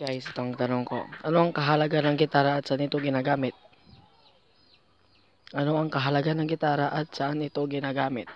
Guys, itong tanong ko. Ano ang kahalaga ng gitara at saan ito ginagamit? Ano ang kahalaga ng gitara at saan ito ginagamit?